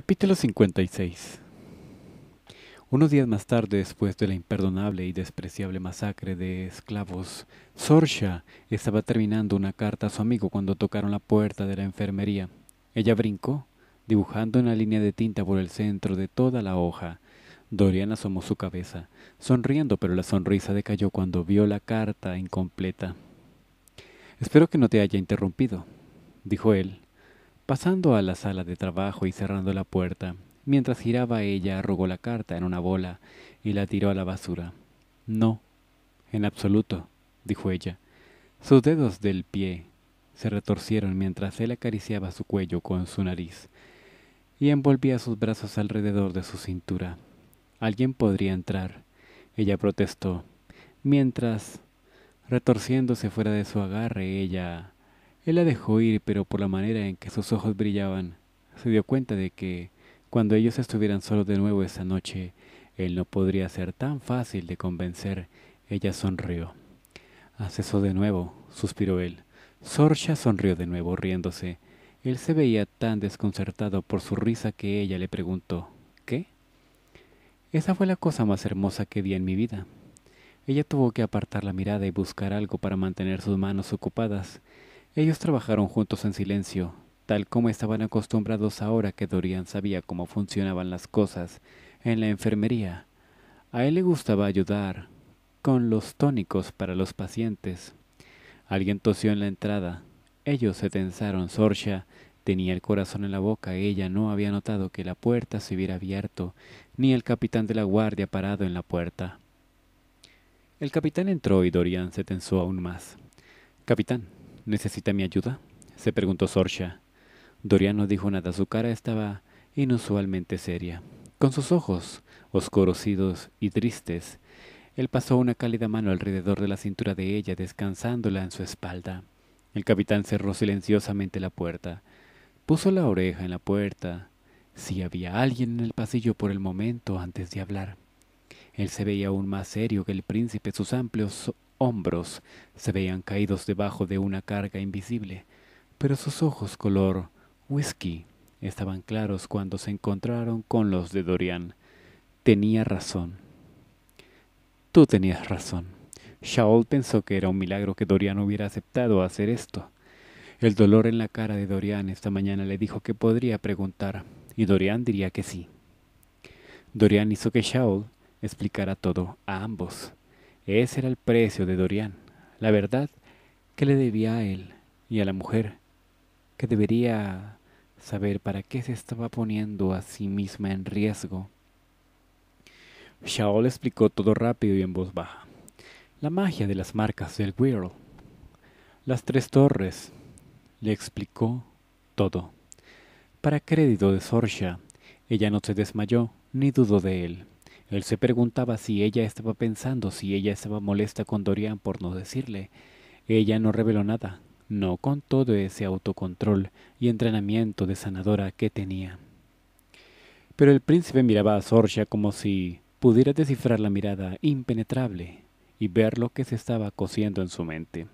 Capítulo 56 Unos días más tarde, después de la imperdonable y despreciable masacre de esclavos, Sorsha estaba terminando una carta a su amigo cuando tocaron la puerta de la enfermería. Ella brincó, dibujando una línea de tinta por el centro de toda la hoja. Dorian asomó su cabeza, sonriendo, pero la sonrisa decayó cuando vio la carta incompleta. Espero que no te haya interrumpido, dijo él, Pasando a la sala de trabajo y cerrando la puerta, mientras giraba ella arrugó la carta en una bola y la tiró a la basura. No, en absoluto, dijo ella. Sus dedos del pie se retorcieron mientras él acariciaba su cuello con su nariz y envolvía sus brazos alrededor de su cintura. Alguien podría entrar, ella protestó, mientras, retorciéndose fuera de su agarre, ella él la dejó ir, pero por la manera en que sus ojos brillaban, se dio cuenta de que, cuando ellos estuvieran solos de nuevo esa noche, él no podría ser tan fácil de convencer. Ella sonrió. Haz eso de nuevo, suspiró él. Sorcha sonrió de nuevo, riéndose. Él se veía tan desconcertado por su risa que ella le preguntó ¿Qué? Esa fue la cosa más hermosa que vi en mi vida. Ella tuvo que apartar la mirada y buscar algo para mantener sus manos ocupadas. Ellos trabajaron juntos en silencio, tal como estaban acostumbrados ahora que Dorian sabía cómo funcionaban las cosas en la enfermería. A él le gustaba ayudar con los tónicos para los pacientes. Alguien tosió en la entrada. Ellos se tensaron. Sorcha tenía el corazón en la boca. Ella no había notado que la puerta se hubiera abierto, ni el capitán de la guardia parado en la puerta. El capitán entró y Dorian se tensó aún más. Capitán, ¿Necesita mi ayuda? se preguntó Sorcha. Dorian no dijo nada, su cara estaba inusualmente seria. Con sus ojos, oscurecidos y tristes, él pasó una cálida mano alrededor de la cintura de ella, descansándola en su espalda. El capitán cerró silenciosamente la puerta. Puso la oreja en la puerta. Si había alguien en el pasillo por el momento antes de hablar. Él se veía aún más serio que el príncipe. Sus amplios hombros se veían caídos debajo de una carga invisible, pero sus ojos color whisky estaban claros cuando se encontraron con los de Dorian. Tenía razón. Tú tenías razón. Shaol pensó que era un milagro que Dorian hubiera aceptado hacer esto. El dolor en la cara de Dorian esta mañana le dijo que podría preguntar, y Dorian diría que sí. Dorian hizo que Shaol explicara todo a ambos. Ese era el precio de Dorian, la verdad que le debía a él y a la mujer, que debería saber para qué se estaba poniendo a sí misma en riesgo. Shaol explicó todo rápido y en voz baja. La magia de las marcas del Whirl. Las tres torres. Le explicó todo. Para crédito de Sorsha, ella no se desmayó ni dudó de él. Él se preguntaba si ella estaba pensando, si ella estaba molesta con Dorian por no decirle. Ella no reveló nada, no con todo ese autocontrol y entrenamiento de sanadora que tenía. Pero el príncipe miraba a Sorcha como si pudiera descifrar la mirada impenetrable y ver lo que se estaba cosiendo en su mente.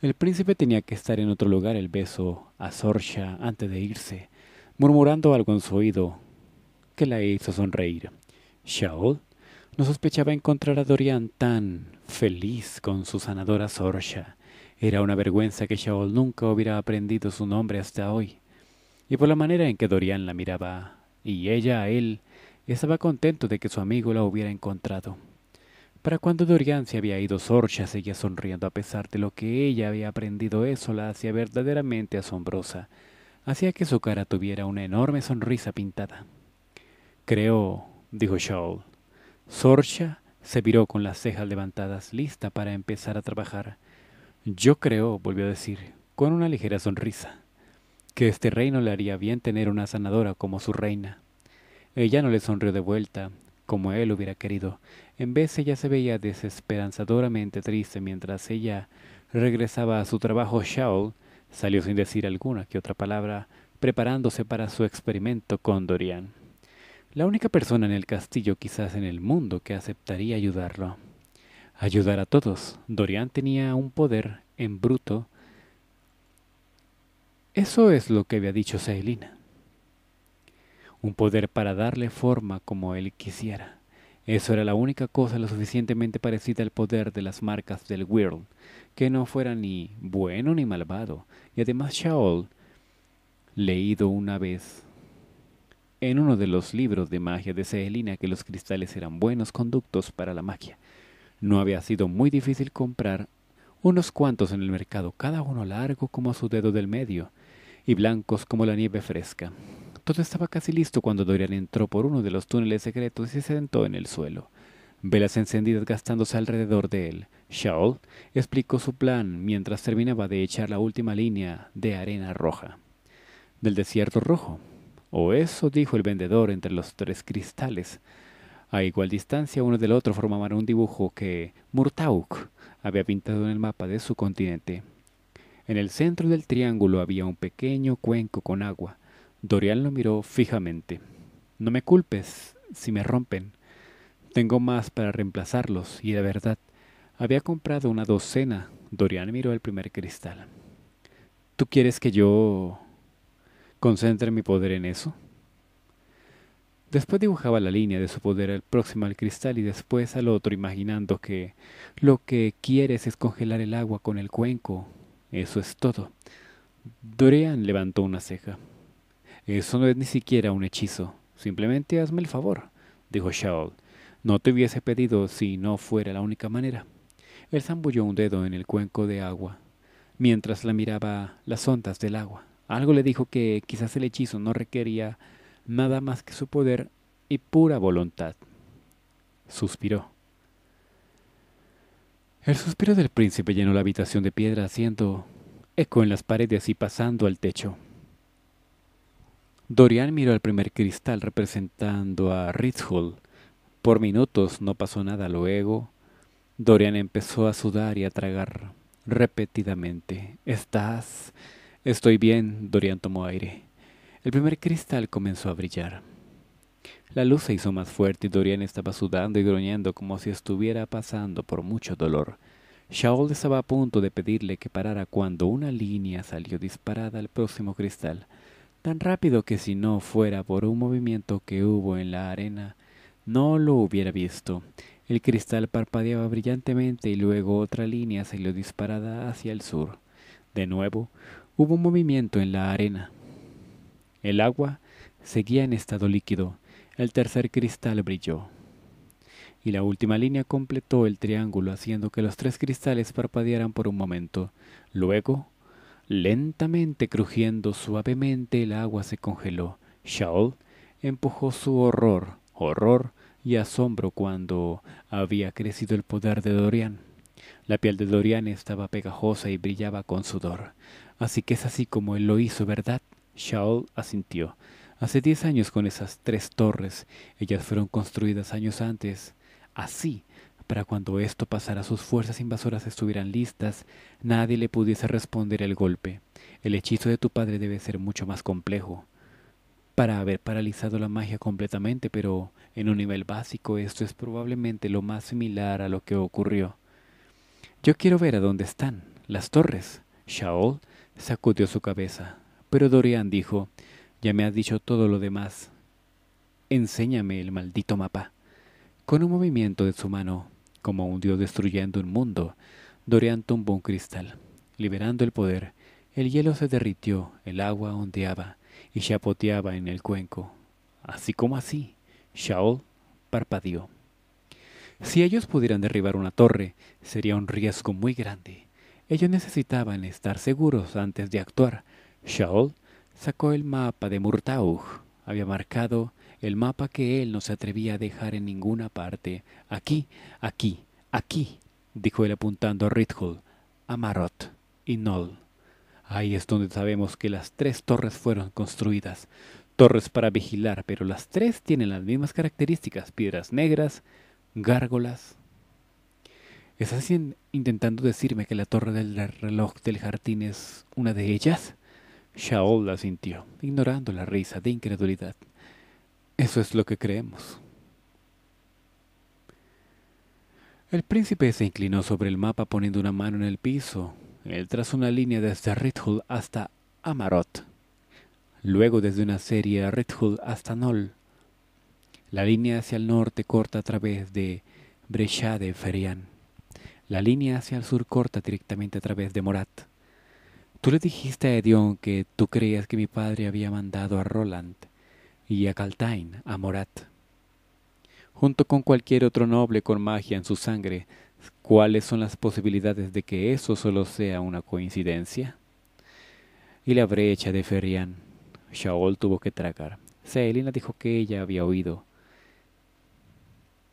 El príncipe tenía que estar en otro lugar el beso a Sorcha antes de irse, murmurando algo en su oído que la hizo sonreír. Shaol no sospechaba encontrar a Dorian tan feliz con su sanadora Sorsha. Era una vergüenza que Shaol nunca hubiera aprendido su nombre hasta hoy. Y por la manera en que Dorian la miraba y ella a él, estaba contento de que su amigo la hubiera encontrado. Para cuando Dorian se había ido, Sorcha seguía sonriendo a pesar de lo que ella había aprendido. Eso la hacía verdaderamente asombrosa. Hacía que su cara tuviera una enorme sonrisa pintada. Creo dijo Shaol. Sorcha se viró con las cejas levantadas, lista para empezar a trabajar. Yo creo, volvió a decir, con una ligera sonrisa, que este reino le haría bien tener una sanadora como su reina. Ella no le sonrió de vuelta, como él hubiera querido. En vez ella se veía desesperanzadoramente triste mientras ella regresaba a su trabajo. shaw salió sin decir alguna que otra palabra, preparándose para su experimento con Dorian. La única persona en el castillo quizás en el mundo que aceptaría ayudarlo. Ayudar a todos. Dorian tenía un poder en bruto. Eso es lo que había dicho Celina. Un poder para darle forma como él quisiera. Eso era la única cosa lo suficientemente parecida al poder de las marcas del World, que no fuera ni bueno ni malvado, y además Shaol, leído una vez, en uno de los libros de magia de Celina que los cristales eran buenos conductos para la magia. No había sido muy difícil comprar unos cuantos en el mercado, cada uno largo como su dedo del medio y blancos como la nieve fresca. Todo estaba casi listo cuando Dorian entró por uno de los túneles secretos y se sentó en el suelo. Velas encendidas gastándose alrededor de él. Shaol explicó su plan mientras terminaba de echar la última línea de arena roja. Del desierto rojo, o eso dijo el vendedor entre los tres cristales. A igual distancia uno del otro formaban un dibujo que Murtauk había pintado en el mapa de su continente. En el centro del triángulo había un pequeño cuenco con agua. Dorian lo miró fijamente. No me culpes si me rompen. Tengo más para reemplazarlos, y de verdad, había comprado una docena. Dorian miró el primer cristal. ¿Tú quieres que yo... Concentre mi poder en eso. Después dibujaba la línea de su poder al próximo al cristal y después al otro, imaginando que lo que quieres es congelar el agua con el cuenco. Eso es todo. Dorean levantó una ceja. Eso no es ni siquiera un hechizo. Simplemente hazme el favor, dijo Shaol. No te hubiese pedido si no fuera la única manera. Él zambulló un dedo en el cuenco de agua, mientras la miraba las ondas del agua. Algo le dijo que quizás el hechizo no requería nada más que su poder y pura voluntad. Suspiró. El suspiro del príncipe llenó la habitación de piedra, haciendo eco en las paredes y pasando al techo. Dorian miró al primer cristal representando a Ritzhull. Por minutos no pasó nada, luego Dorian empezó a sudar y a tragar repetidamente. Estás Estoy bien, Dorian tomó aire. El primer cristal comenzó a brillar. La luz se hizo más fuerte y Dorian estaba sudando y gruñendo como si estuviera pasando por mucho dolor. Shaol estaba a punto de pedirle que parara cuando una línea salió disparada al próximo cristal, tan rápido que si no fuera por un movimiento que hubo en la arena, no lo hubiera visto. El cristal parpadeaba brillantemente y luego otra línea salió disparada hacia el sur. De nuevo, Hubo un movimiento en la arena. El agua seguía en estado líquido. El tercer cristal brilló. Y la última línea completó el triángulo haciendo que los tres cristales parpadearan por un momento. Luego, lentamente crujiendo suavemente, el agua se congeló. Shaol empujó su horror, horror y asombro cuando había crecido el poder de Dorian. La piel de Dorian estaba pegajosa y brillaba con sudor. Así que es así como él lo hizo, ¿verdad? Shaol asintió. Hace diez años con esas tres torres, ellas fueron construidas años antes. Así, para cuando esto pasara sus fuerzas invasoras estuvieran listas, nadie le pudiese responder el golpe. El hechizo de tu padre debe ser mucho más complejo. Para haber paralizado la magia completamente, pero en un nivel básico esto es probablemente lo más similar a lo que ocurrió. Yo quiero ver a dónde están las torres. Shaol sacudió su cabeza, pero Dorian dijo, ya me has dicho todo lo demás. Enséñame el maldito mapa. Con un movimiento de su mano, como un dios destruyendo un mundo, Dorian tumbó un cristal. Liberando el poder, el hielo se derritió, el agua ondeaba y chapoteaba en el cuenco. Así como así, Shaol parpadeó. Si ellos pudieran derribar una torre, sería un riesgo muy grande. Ellos necesitaban estar seguros antes de actuar. Shaol sacó el mapa de Murtaugh. Había marcado el mapa que él no se atrevía a dejar en ninguna parte. Aquí, aquí, aquí, dijo él apuntando a a Marot y Nol. Ahí es donde sabemos que las tres torres fueron construidas. Torres para vigilar, pero las tres tienen las mismas características, piedras negras, gárgolas, ¿Estás intentando decirme que la torre del reloj del jardín es una de ellas? Shaol la sintió, ignorando la risa de incredulidad. Eso es lo que creemos. El príncipe se inclinó sobre el mapa poniendo una mano en el piso. Él trazó una línea desde Redhull hasta Amaroth. Luego desde una serie a Rithul hasta Nol. La línea hacia el norte corta a través de Brechade Ferian. La línea hacia el sur corta directamente a través de Morat. Tú le dijiste a Edion que tú creías que mi padre había mandado a Roland y a Caltain a Morat. Junto con cualquier otro noble con magia en su sangre, ¿cuáles son las posibilidades de que eso solo sea una coincidencia? Y la brecha de Ferrián. Shaol tuvo que tragar. Selina dijo que ella había oído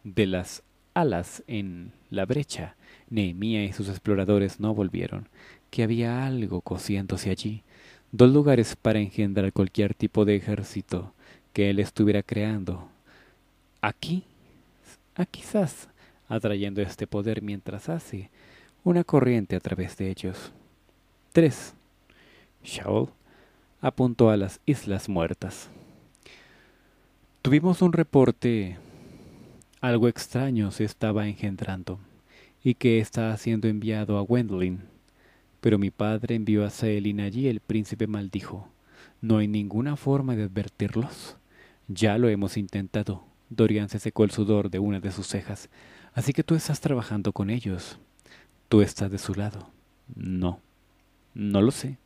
de las alas en la brecha, Nehemía y sus exploradores no volvieron, que había algo cosiéndose allí, dos lugares para engendrar cualquier tipo de ejército que él estuviera creando. Aquí, quizás, atrayendo este poder mientras hace una corriente a través de ellos. 3. Shaol apuntó a las Islas Muertas. Tuvimos un reporte algo extraño se estaba engendrando, y que está siendo enviado a Wendling. Pero mi padre envió a Celine allí, el príncipe maldijo. No hay ninguna forma de advertirlos. Ya lo hemos intentado. Dorian se secó el sudor de una de sus cejas. Así que tú estás trabajando con ellos. Tú estás de su lado. No. No lo sé.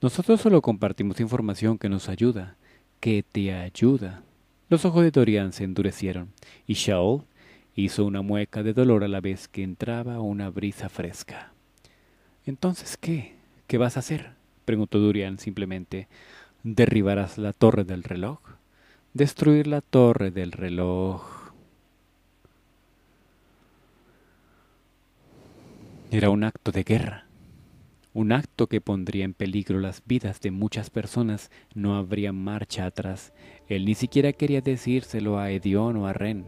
Nosotros solo compartimos información que nos ayuda, que te ayuda. Los ojos de Dorian se endurecieron, y Shaol hizo una mueca de dolor a la vez que entraba una brisa fresca. Entonces, ¿qué? ¿Qué vas a hacer? preguntó Dorian simplemente. ¿Derribarás la torre del reloj? Destruir la torre del reloj. Era un acto de guerra un acto que pondría en peligro las vidas de muchas personas, no habría marcha atrás. Él ni siquiera quería decírselo a Edion o a Ren,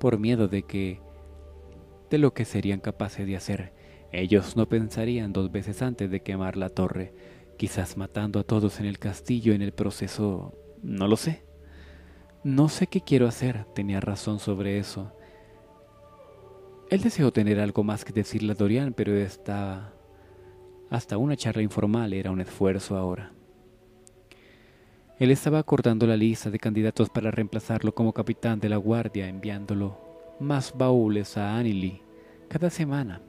por miedo de que... de lo que serían capaces de hacer. Ellos no pensarían dos veces antes de quemar la torre, quizás matando a todos en el castillo en el proceso... no lo sé. No sé qué quiero hacer, tenía razón sobre eso. Él deseó tener algo más que decirle a Dorian, pero estaba hasta una charla informal era un esfuerzo ahora. Él estaba acordando la lista de candidatos para reemplazarlo como capitán de la guardia, enviándolo más baúles a Lee. cada semana.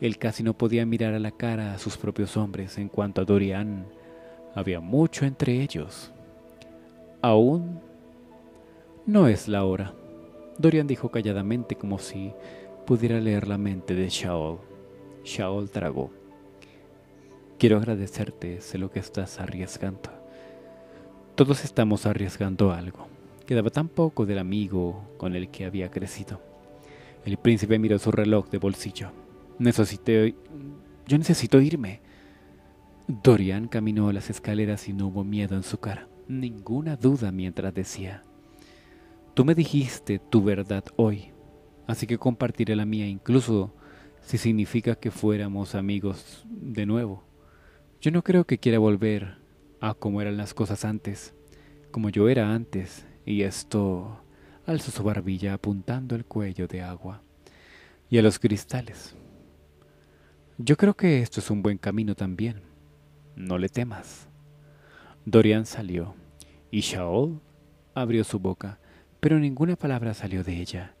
Él casi no podía mirar a la cara a sus propios hombres en cuanto a Dorian. Había mucho entre ellos. Aún no es la hora. Dorian dijo calladamente como si pudiera leer la mente de Shaol. Shaol tragó. Quiero agradecerte, sé lo que estás arriesgando. Todos estamos arriesgando algo. Quedaba tan poco del amigo con el que había crecido. El príncipe miró su reloj de bolsillo. Necesité... Yo necesito irme. Dorian caminó a las escaleras y no hubo miedo en su cara, ninguna duda mientras decía, Tú me dijiste tu verdad hoy, así que compartiré la mía incluso si significa que fuéramos amigos de nuevo. Yo no creo que quiera volver a como eran las cosas antes, como yo era antes, y esto alzó su barbilla apuntando el cuello de agua y a los cristales. Yo creo que esto es un buen camino también. No le temas. Dorian salió y Shaol abrió su boca, pero ninguna palabra salió de ella.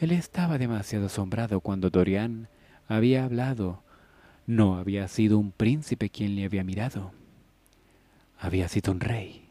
Él estaba demasiado asombrado cuando Dorian había hablado no había sido un príncipe quien le había mirado, había sido un rey.